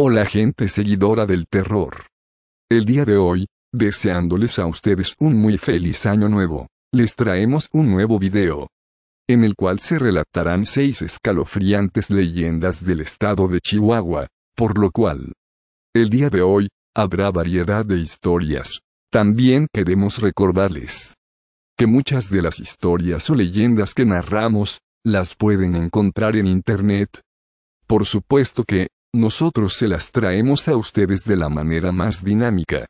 Hola gente seguidora del terror. El día de hoy, deseándoles a ustedes un muy feliz año nuevo, les traemos un nuevo video, en el cual se relatarán seis escalofriantes leyendas del estado de Chihuahua, por lo cual, el día de hoy, habrá variedad de historias. También queremos recordarles que muchas de las historias o leyendas que narramos, las pueden encontrar en Internet. Por supuesto que, nosotros se las traemos a ustedes de la manera más dinámica.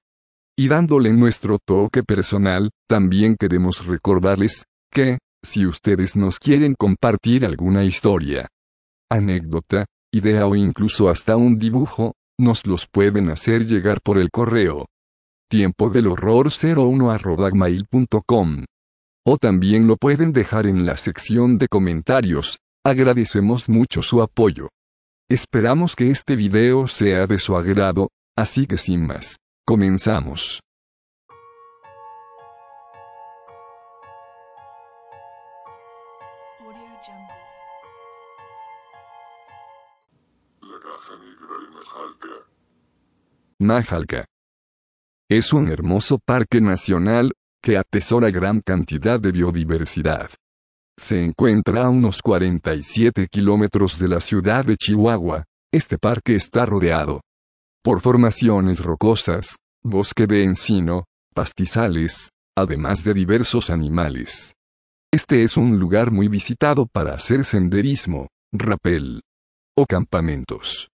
Y dándole nuestro toque personal, también queremos recordarles, que, si ustedes nos quieren compartir alguna historia, anécdota, idea o incluso hasta un dibujo, nos los pueden hacer llegar por el correo. Tiempo del horror 01 O también lo pueden dejar en la sección de comentarios, agradecemos mucho su apoyo. Esperamos que este video sea de su agrado, así que sin más, comenzamos. La Majalca. Es un hermoso parque nacional, que atesora gran cantidad de biodiversidad. Se encuentra a unos 47 kilómetros de la ciudad de Chihuahua. Este parque está rodeado por formaciones rocosas, bosque de encino, pastizales, además de diversos animales. Este es un lugar muy visitado para hacer senderismo, rapel o campamentos.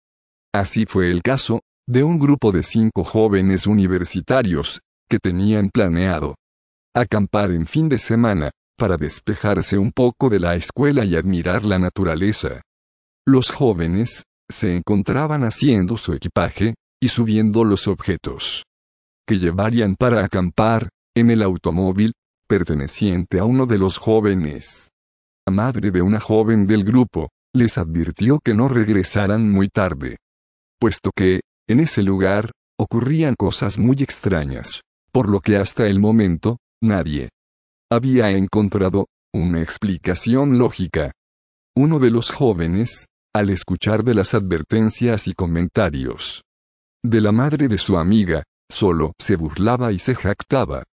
Así fue el caso, de un grupo de cinco jóvenes universitarios, que tenían planeado acampar en fin de semana, para despejarse un poco de la escuela y admirar la naturaleza. Los jóvenes, se encontraban haciendo su equipaje, y subiendo los objetos que llevarían para acampar, en el automóvil, perteneciente a uno de los jóvenes. La madre de una joven del grupo, les advirtió que no regresaran muy tarde. Puesto que, en ese lugar, ocurrían cosas muy extrañas, por lo que hasta el momento, nadie había encontrado una explicación lógica. Uno de los jóvenes, al escuchar de las advertencias y comentarios de la madre de su amiga, solo se burlaba y se jactaba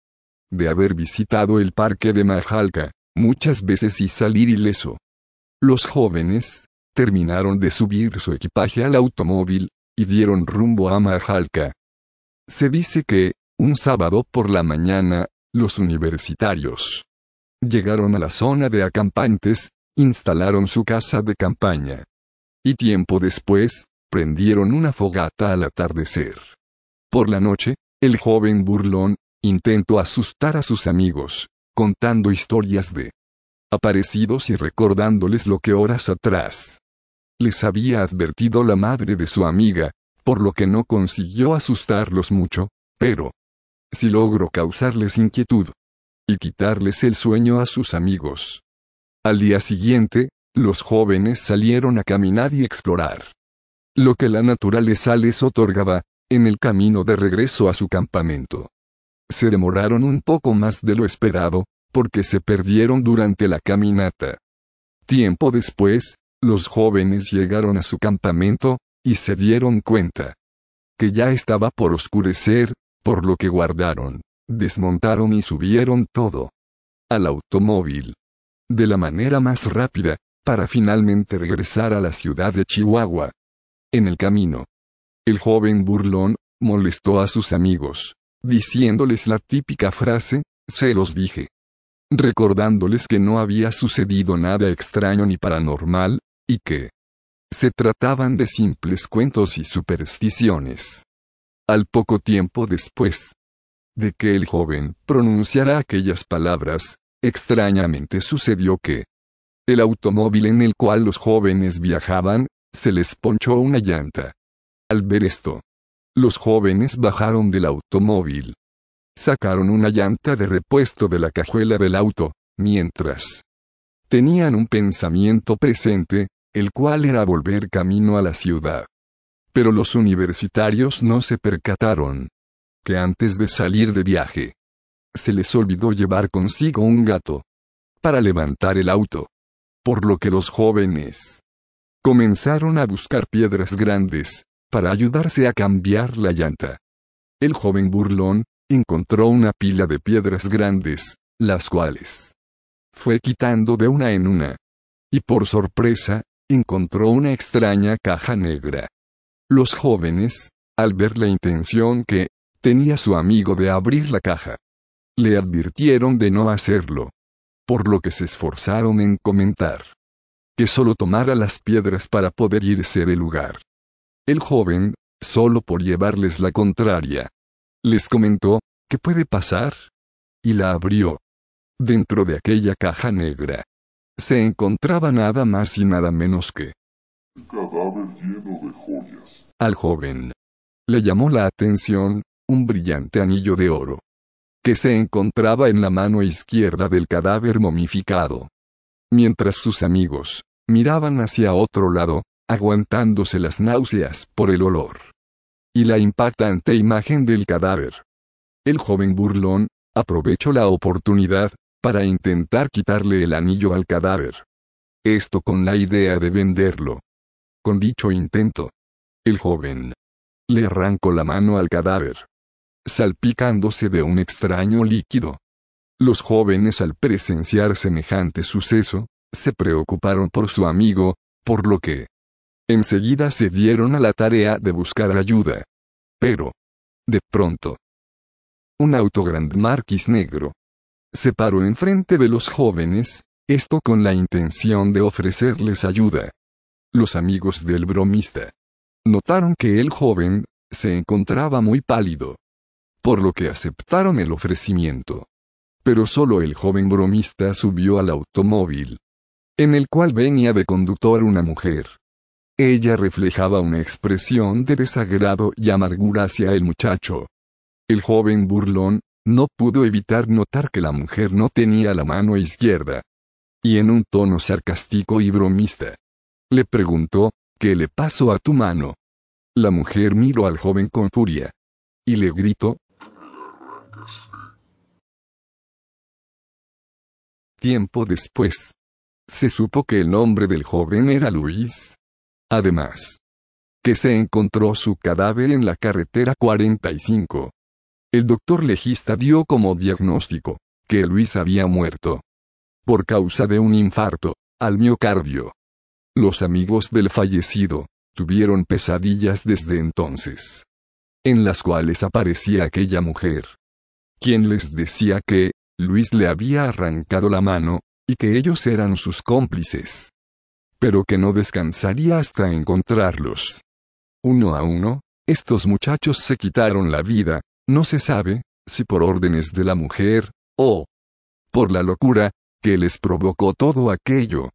de haber visitado el parque de Majalca, muchas veces y salir ileso. Los jóvenes, terminaron de subir su equipaje al automóvil, y dieron rumbo a Majalca. Se dice que, un sábado por la mañana, los universitarios. Llegaron a la zona de acampantes, instalaron su casa de campaña. Y tiempo después, prendieron una fogata al atardecer. Por la noche, el joven burlón, intentó asustar a sus amigos, contando historias de aparecidos y recordándoles lo que horas atrás les había advertido la madre de su amiga, por lo que no consiguió asustarlos mucho, pero si logro causarles inquietud y quitarles el sueño a sus amigos. Al día siguiente, los jóvenes salieron a caminar y explorar. Lo que la naturaleza les otorgaba, en el camino de regreso a su campamento. Se demoraron un poco más de lo esperado, porque se perdieron durante la caminata. Tiempo después, los jóvenes llegaron a su campamento, y se dieron cuenta que ya estaba por oscurecer, por lo que guardaron, desmontaron y subieron todo al automóvil de la manera más rápida, para finalmente regresar a la ciudad de Chihuahua. En el camino, el joven burlón molestó a sus amigos, diciéndoles la típica frase, se los dije. Recordándoles que no había sucedido nada extraño ni paranormal, y que se trataban de simples cuentos y supersticiones al poco tiempo después de que el joven pronunciara aquellas palabras, extrañamente sucedió que el automóvil en el cual los jóvenes viajaban, se les ponchó una llanta. Al ver esto, los jóvenes bajaron del automóvil. Sacaron una llanta de repuesto de la cajuela del auto, mientras tenían un pensamiento presente, el cual era volver camino a la ciudad. Pero los universitarios no se percataron que antes de salir de viaje, se les olvidó llevar consigo un gato para levantar el auto. Por lo que los jóvenes comenzaron a buscar piedras grandes para ayudarse a cambiar la llanta. El joven burlón encontró una pila de piedras grandes, las cuales fue quitando de una en una. Y por sorpresa, encontró una extraña caja negra. Los jóvenes, al ver la intención que tenía su amigo de abrir la caja, le advirtieron de no hacerlo. Por lo que se esforzaron en comentar que solo tomara las piedras para poder irse del lugar. El joven, solo por llevarles la contraria, les comentó, ¿qué puede pasar? Y la abrió. Dentro de aquella caja negra, se encontraba nada más y nada menos que el cadáver lleno de joyas. Al joven le llamó la atención un brillante anillo de oro que se encontraba en la mano izquierda del cadáver momificado. Mientras sus amigos miraban hacia otro lado, aguantándose las náuseas por el olor y la impactante imagen del cadáver. El joven burlón aprovechó la oportunidad para intentar quitarle el anillo al cadáver. Esto con la idea de venderlo. Con dicho intento, el joven le arrancó la mano al cadáver, salpicándose de un extraño líquido. Los jóvenes al presenciar semejante suceso, se preocuparon por su amigo, por lo que enseguida se dieron a la tarea de buscar ayuda. Pero, de pronto, un auto Grand Marquis negro se paró enfrente de los jóvenes, esto con la intención de ofrecerles ayuda los amigos del bromista. Notaron que el joven, se encontraba muy pálido. Por lo que aceptaron el ofrecimiento. Pero solo el joven bromista subió al automóvil. En el cual venía de conductor una mujer. Ella reflejaba una expresión de desagrado y amargura hacia el muchacho. El joven burlón, no pudo evitar notar que la mujer no tenía la mano izquierda. Y en un tono sarcástico y bromista, le preguntó, ¿qué le pasó a tu mano? La mujer miró al joven con furia. Y le gritó, Tiempo después, se supo que el nombre del joven era Luis. Además, que se encontró su cadáver en la carretera 45. El doctor legista dio como diagnóstico, que Luis había muerto. Por causa de un infarto, al miocardio. Los amigos del fallecido, tuvieron pesadillas desde entonces, en las cuales aparecía aquella mujer, quien les decía que, Luis le había arrancado la mano, y que ellos eran sus cómplices, pero que no descansaría hasta encontrarlos. Uno a uno, estos muchachos se quitaron la vida, no se sabe, si por órdenes de la mujer, o por la locura, que les provocó todo aquello.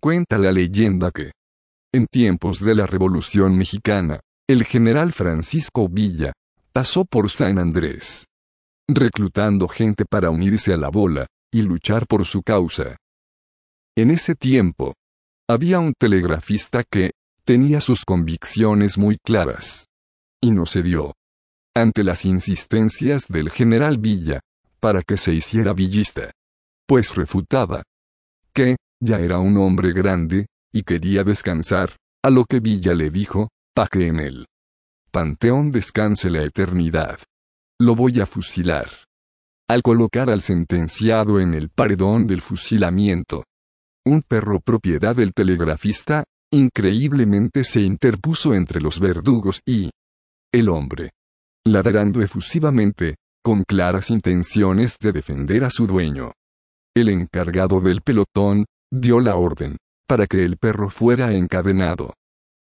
Cuenta la leyenda que, en tiempos de la Revolución Mexicana, el general Francisco Villa, pasó por San Andrés, reclutando gente para unirse a la bola, y luchar por su causa. En ese tiempo, había un telegrafista que, tenía sus convicciones muy claras. Y no cedió. Ante las insistencias del general Villa, para que se hiciera villista. Pues refutaba. Que, ya era un hombre grande, y quería descansar, a lo que Villa le dijo, pa que en él. panteón descanse la eternidad. Lo voy a fusilar. Al colocar al sentenciado en el paredón del fusilamiento, un perro propiedad del telegrafista, increíblemente se interpuso entre los verdugos y el hombre, ladrando efusivamente, con claras intenciones de defender a su dueño. El encargado del pelotón, dio la orden, para que el perro fuera encadenado.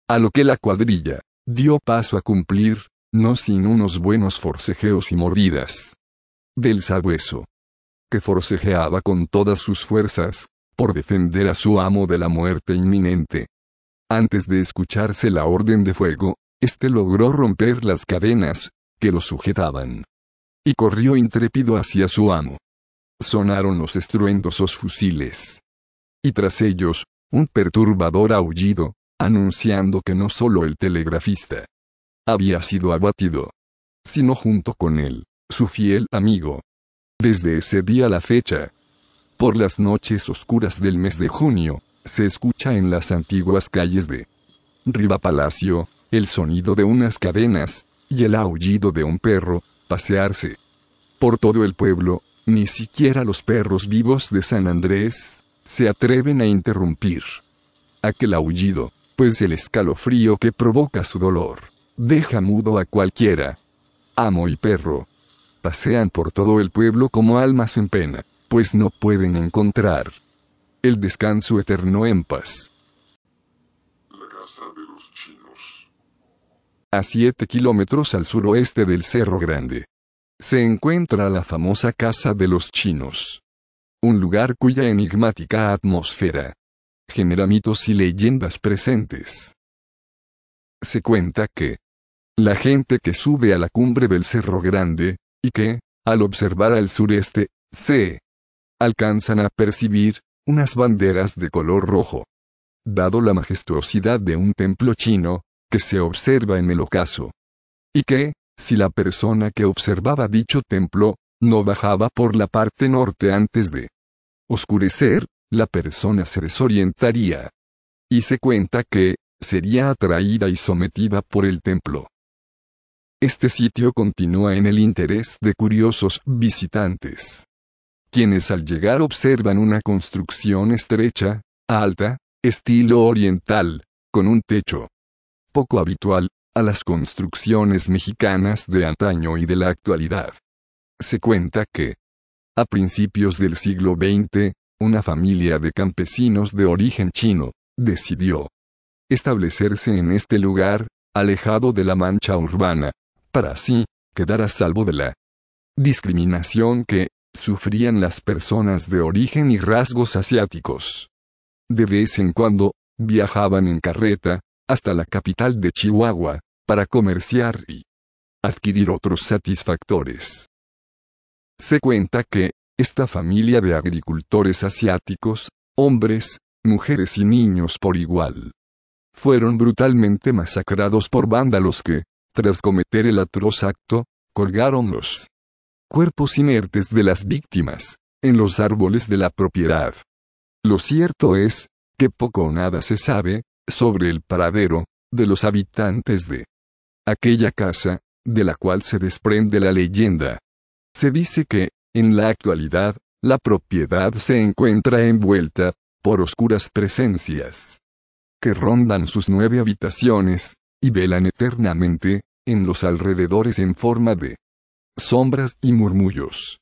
A lo que la cuadrilla, dio paso a cumplir, no sin unos buenos forcejeos y mordidas. Del sabueso, que forcejeaba con todas sus fuerzas, por defender a su amo de la muerte inminente. Antes de escucharse la orden de fuego, éste logró romper las cadenas, que lo sujetaban. Y corrió intrépido hacia su amo. Sonaron los estruendosos fusiles y tras ellos, un perturbador aullido, anunciando que no solo el telegrafista había sido abatido, sino junto con él, su fiel amigo. Desde ese día a la fecha, por las noches oscuras del mes de junio, se escucha en las antiguas calles de Riva Palacio, el sonido de unas cadenas, y el aullido de un perro, pasearse. Por todo el pueblo, ni siquiera los perros vivos de San Andrés, se atreven a interrumpir aquel aullido, pues el escalofrío que provoca su dolor, deja mudo a cualquiera. Amo y perro. Pasean por todo el pueblo como almas en pena, pues no pueden encontrar el descanso eterno en paz. La casa de los chinos. A siete kilómetros al suroeste del Cerro Grande. Se encuentra la famosa Casa de los Chinos un lugar cuya enigmática atmósfera genera mitos y leyendas presentes. Se cuenta que la gente que sube a la cumbre del Cerro Grande, y que, al observar al sureste, se alcanzan a percibir unas banderas de color rojo. Dado la majestuosidad de un templo chino, que se observa en el ocaso. Y que, si la persona que observaba dicho templo, no bajaba por la parte norte antes de oscurecer, la persona se desorientaría. Y se cuenta que, sería atraída y sometida por el templo. Este sitio continúa en el interés de curiosos visitantes, quienes al llegar observan una construcción estrecha, alta, estilo oriental, con un techo poco habitual, a las construcciones mexicanas de antaño y de la actualidad se cuenta que, a principios del siglo XX, una familia de campesinos de origen chino, decidió establecerse en este lugar, alejado de la mancha urbana, para así, quedar a salvo de la discriminación que, sufrían las personas de origen y rasgos asiáticos. De vez en cuando, viajaban en carreta, hasta la capital de Chihuahua, para comerciar y adquirir otros satisfactores. Se cuenta que, esta familia de agricultores asiáticos, hombres, mujeres y niños por igual, fueron brutalmente masacrados por vándalos que, tras cometer el atroz acto, colgaron los cuerpos inertes de las víctimas, en los árboles de la propiedad. Lo cierto es, que poco o nada se sabe, sobre el paradero, de los habitantes de aquella casa, de la cual se desprende la leyenda. Se dice que, en la actualidad, la propiedad se encuentra envuelta, por oscuras presencias, que rondan sus nueve habitaciones, y velan eternamente, en los alrededores en forma de sombras y murmullos.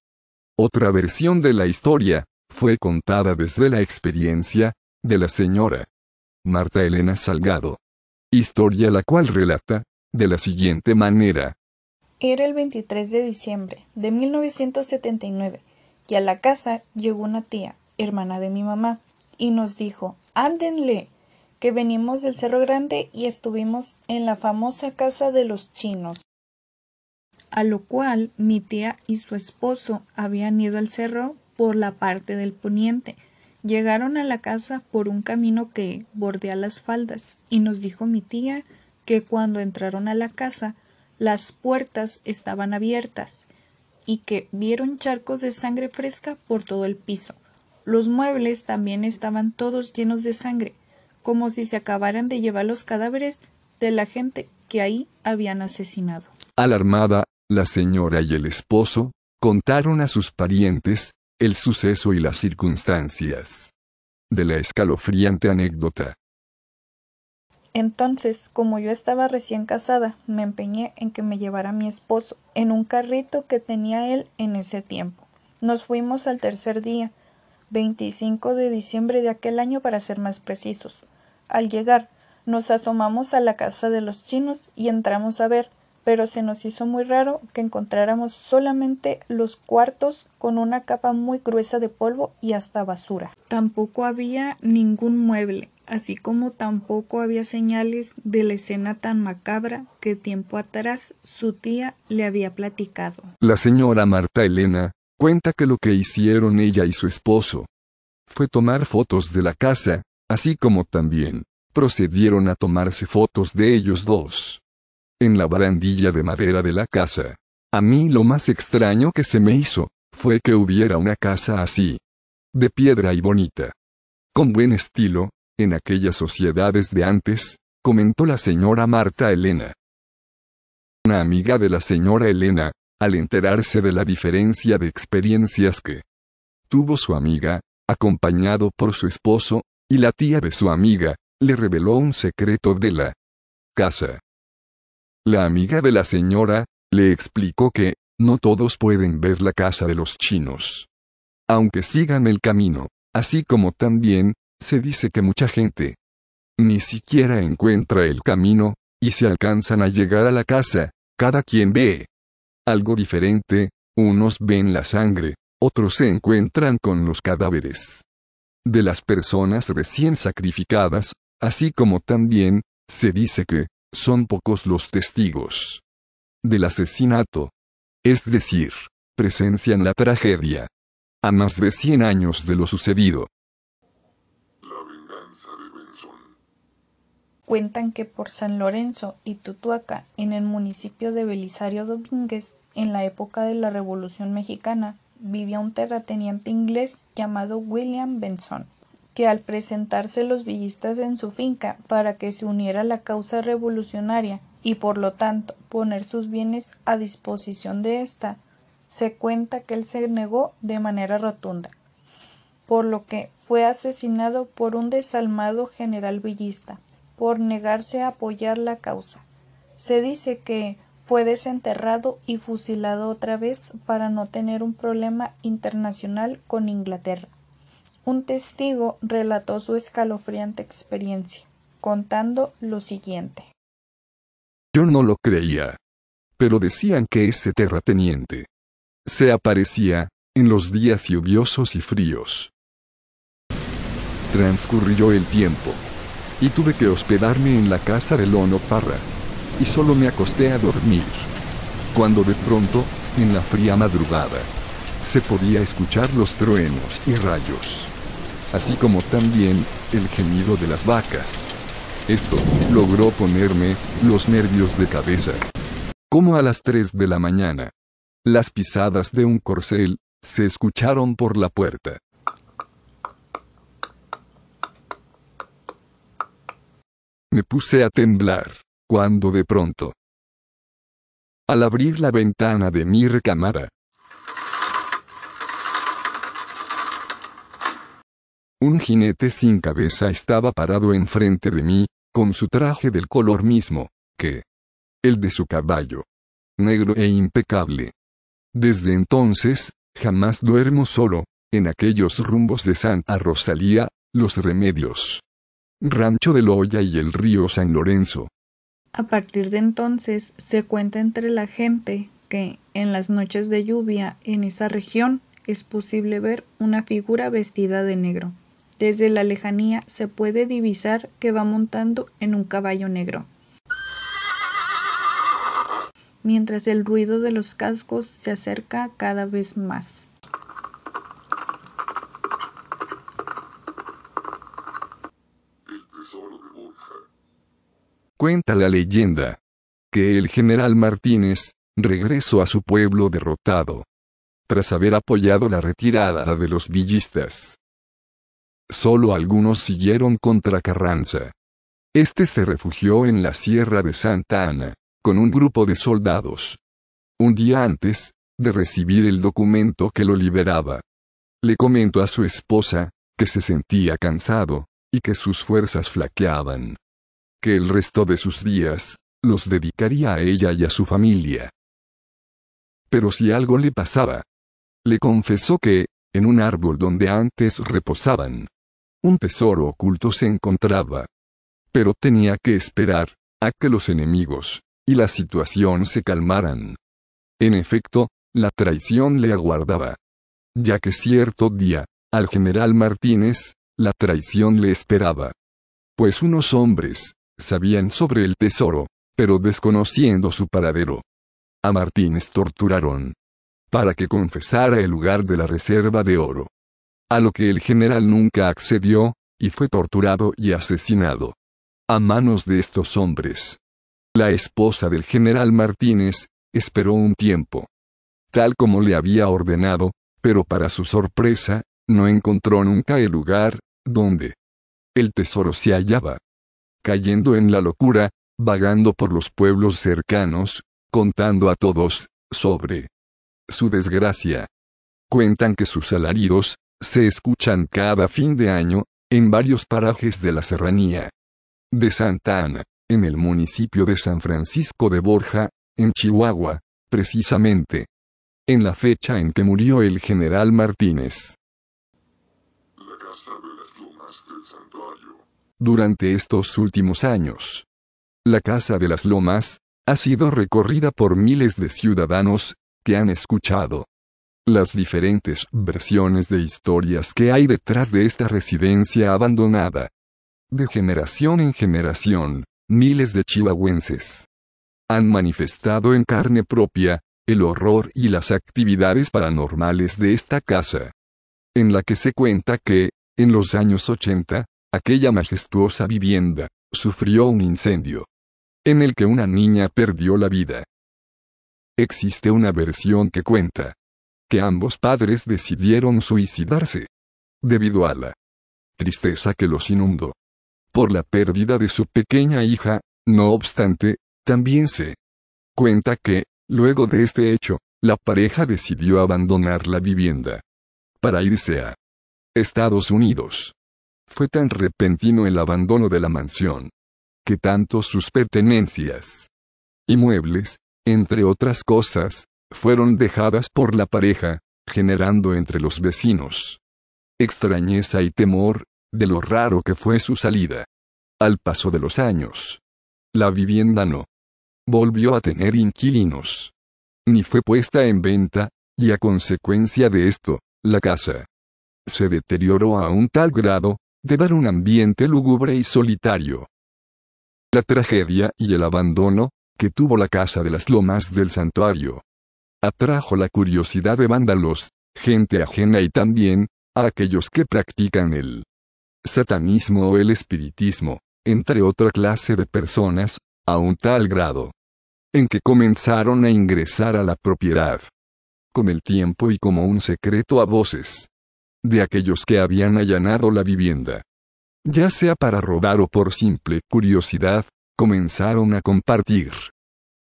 Otra versión de la historia, fue contada desde la experiencia, de la señora Marta Elena Salgado. Historia la cual relata, de la siguiente manera, era el 23 de diciembre de 1979 y a la casa llegó una tía, hermana de mi mamá, y nos dijo, ándenle, que venimos del Cerro Grande y estuvimos en la famosa casa de los chinos. A lo cual mi tía y su esposo habían ido al cerro por la parte del poniente. Llegaron a la casa por un camino que bordea las faldas y nos dijo mi tía que cuando entraron a la casa las puertas estaban abiertas y que vieron charcos de sangre fresca por todo el piso. Los muebles también estaban todos llenos de sangre, como si se acabaran de llevar los cadáveres de la gente que ahí habían asesinado. Alarmada, la señora y el esposo contaron a sus parientes el suceso y las circunstancias de la escalofriante anécdota. Entonces, como yo estaba recién casada, me empeñé en que me llevara mi esposo en un carrito que tenía él en ese tiempo. Nos fuimos al tercer día, 25 de diciembre de aquel año para ser más precisos. Al llegar, nos asomamos a la casa de los chinos y entramos a ver, pero se nos hizo muy raro que encontráramos solamente los cuartos con una capa muy gruesa de polvo y hasta basura. Tampoco había ningún mueble, así como tampoco había señales de la escena tan macabra que tiempo atrás su tía le había platicado. La señora Marta Elena cuenta que lo que hicieron ella y su esposo fue tomar fotos de la casa, así como también procedieron a tomarse fotos de ellos dos. En la barandilla de madera de la casa. A mí lo más extraño que se me hizo, fue que hubiera una casa así. De piedra y bonita. Con buen estilo, en aquellas sociedades de antes, comentó la señora Marta Elena. Una amiga de la señora Elena, al enterarse de la diferencia de experiencias que tuvo su amiga, acompañado por su esposo, y la tía de su amiga, le reveló un secreto de la casa. La amiga de la señora, le explicó que, no todos pueden ver la casa de los chinos. Aunque sigan el camino, así como también, se dice que mucha gente ni siquiera encuentra el camino, y si alcanzan a llegar a la casa, cada quien ve algo diferente, unos ven la sangre, otros se encuentran con los cadáveres de las personas recién sacrificadas, así como también, se dice que, son pocos los testigos del asesinato. Es decir, presencian la tragedia. A más de 100 años de lo sucedido, Cuentan que por San Lorenzo y Tutuaca, en el municipio de Belisario Domínguez, en la época de la Revolución Mexicana, vivía un terrateniente inglés llamado William Benson, que al presentarse los villistas en su finca para que se uniera a la causa revolucionaria y por lo tanto poner sus bienes a disposición de ésta, se cuenta que él se negó de manera rotunda, por lo que fue asesinado por un desalmado general villista por negarse a apoyar la causa. Se dice que fue desenterrado y fusilado otra vez para no tener un problema internacional con Inglaterra. Un testigo relató su escalofriante experiencia, contando lo siguiente. Yo no lo creía. Pero decían que ese terrateniente se aparecía en los días lluviosos y fríos. Transcurrió el tiempo y tuve que hospedarme en la casa del Lono Parra. Y solo me acosté a dormir. Cuando de pronto, en la fría madrugada, se podía escuchar los truenos y rayos. Así como también el gemido de las vacas. Esto logró ponerme los nervios de cabeza. Como a las 3 de la mañana. Las pisadas de un corcel se escucharon por la puerta. Me puse a temblar, cuando de pronto, al abrir la ventana de mi recámara, un jinete sin cabeza estaba parado enfrente de mí, con su traje del color mismo, que el de su caballo, negro e impecable. Desde entonces, jamás duermo solo, en aquellos rumbos de Santa Rosalía, los remedios. Rancho de Loya y el río San Lorenzo. A partir de entonces se cuenta entre la gente que en las noches de lluvia en esa región es posible ver una figura vestida de negro. Desde la lejanía se puede divisar que va montando en un caballo negro. Mientras el ruido de los cascos se acerca cada vez más. Cuenta la leyenda. Que el general Martínez, regresó a su pueblo derrotado. Tras haber apoyado la retirada de los villistas. Solo algunos siguieron contra Carranza. Este se refugió en la Sierra de Santa Ana, con un grupo de soldados. Un día antes, de recibir el documento que lo liberaba. Le comentó a su esposa, que se sentía cansado, y que sus fuerzas flaqueaban que el resto de sus días, los dedicaría a ella y a su familia. Pero si algo le pasaba, le confesó que, en un árbol donde antes reposaban, un tesoro oculto se encontraba. Pero tenía que esperar, a que los enemigos, y la situación se calmaran. En efecto, la traición le aguardaba. Ya que cierto día, al general Martínez, la traición le esperaba. Pues unos hombres, Sabían sobre el tesoro, pero desconociendo su paradero. A Martínez torturaron. Para que confesara el lugar de la reserva de oro. A lo que el general nunca accedió, y fue torturado y asesinado. A manos de estos hombres. La esposa del general Martínez, esperó un tiempo. Tal como le había ordenado, pero para su sorpresa, no encontró nunca el lugar, donde el tesoro se hallaba cayendo en la locura, vagando por los pueblos cercanos, contando a todos, sobre su desgracia. Cuentan que sus alaridos, se escuchan cada fin de año, en varios parajes de la serranía. De Santa Ana, en el municipio de San Francisco de Borja, en Chihuahua, precisamente. En la fecha en que murió el general Martínez. La casa durante estos últimos años. La Casa de las Lomas, ha sido recorrida por miles de ciudadanos, que han escuchado las diferentes versiones de historias que hay detrás de esta residencia abandonada. De generación en generación, miles de chihuahuenses han manifestado en carne propia, el horror y las actividades paranormales de esta casa. En la que se cuenta que, en los años 80, Aquella majestuosa vivienda, sufrió un incendio, en el que una niña perdió la vida. Existe una versión que cuenta, que ambos padres decidieron suicidarse, debido a la tristeza que los inundó. Por la pérdida de su pequeña hija, no obstante, también se cuenta que, luego de este hecho, la pareja decidió abandonar la vivienda para irse a Estados Unidos. Fue tan repentino el abandono de la mansión, que tanto sus pertenencias y muebles, entre otras cosas, fueron dejadas por la pareja, generando entre los vecinos extrañeza y temor, de lo raro que fue su salida. Al paso de los años, la vivienda no volvió a tener inquilinos, ni fue puesta en venta, y a consecuencia de esto, la casa se deterioró a un tal grado, de dar un ambiente lúgubre y solitario. La tragedia y el abandono, que tuvo la casa de las lomas del santuario, atrajo la curiosidad de vándalos, gente ajena y también, a aquellos que practican el satanismo o el espiritismo, entre otra clase de personas, a un tal grado, en que comenzaron a ingresar a la propiedad. Con el tiempo y como un secreto a voces, de aquellos que habían allanado la vivienda. Ya sea para robar o por simple curiosidad, comenzaron a compartir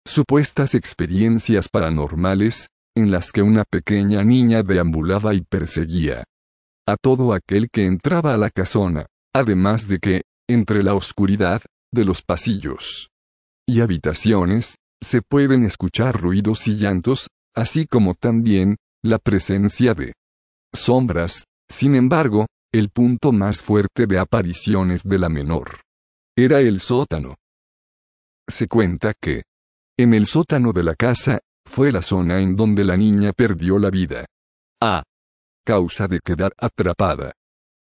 supuestas experiencias paranormales, en las que una pequeña niña deambulaba y perseguía a todo aquel que entraba a la casona, además de que, entre la oscuridad, de los pasillos y habitaciones, se pueden escuchar ruidos y llantos, así como también, la presencia de sombras, sin embargo, el punto más fuerte de apariciones de la menor. Era el sótano. Se cuenta que, en el sótano de la casa, fue la zona en donde la niña perdió la vida. A causa de quedar atrapada.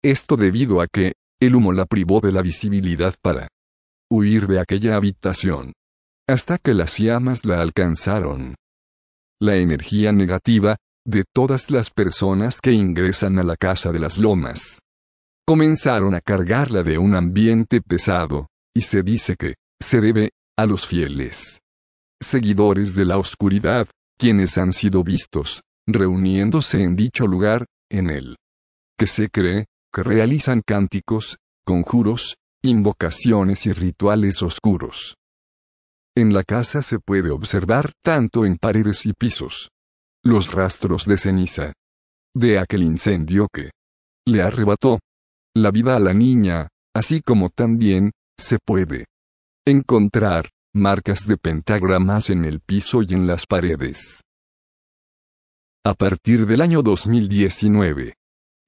Esto debido a que, el humo la privó de la visibilidad para huir de aquella habitación. Hasta que las llamas la alcanzaron. La energía negativa, de todas las personas que ingresan a la Casa de las Lomas. Comenzaron a cargarla de un ambiente pesado, y se dice que, se debe, a los fieles. Seguidores de la oscuridad, quienes han sido vistos, reuniéndose en dicho lugar, en él. Que se cree, que realizan cánticos, conjuros, invocaciones y rituales oscuros. En la casa se puede observar tanto en paredes y pisos, los rastros de ceniza. De aquel incendio que le arrebató la vida a la niña, así como también, se puede encontrar marcas de pentagramas en el piso y en las paredes. A partir del año 2019,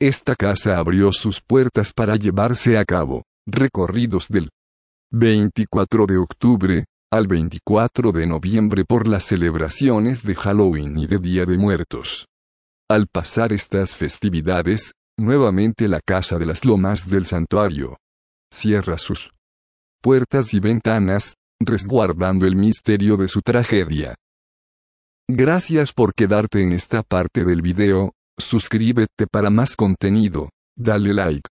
esta casa abrió sus puertas para llevarse a cabo recorridos del 24 de octubre al 24 de noviembre por las celebraciones de Halloween y de Día de Muertos. Al pasar estas festividades, nuevamente la Casa de las Lomas del Santuario cierra sus puertas y ventanas, resguardando el misterio de su tragedia. Gracias por quedarte en esta parte del video, suscríbete para más contenido, dale like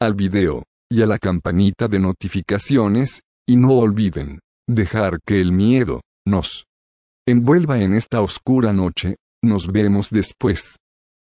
al video, y a la campanita de notificaciones, y no olviden dejar que el miedo nos envuelva en esta oscura noche, nos vemos después.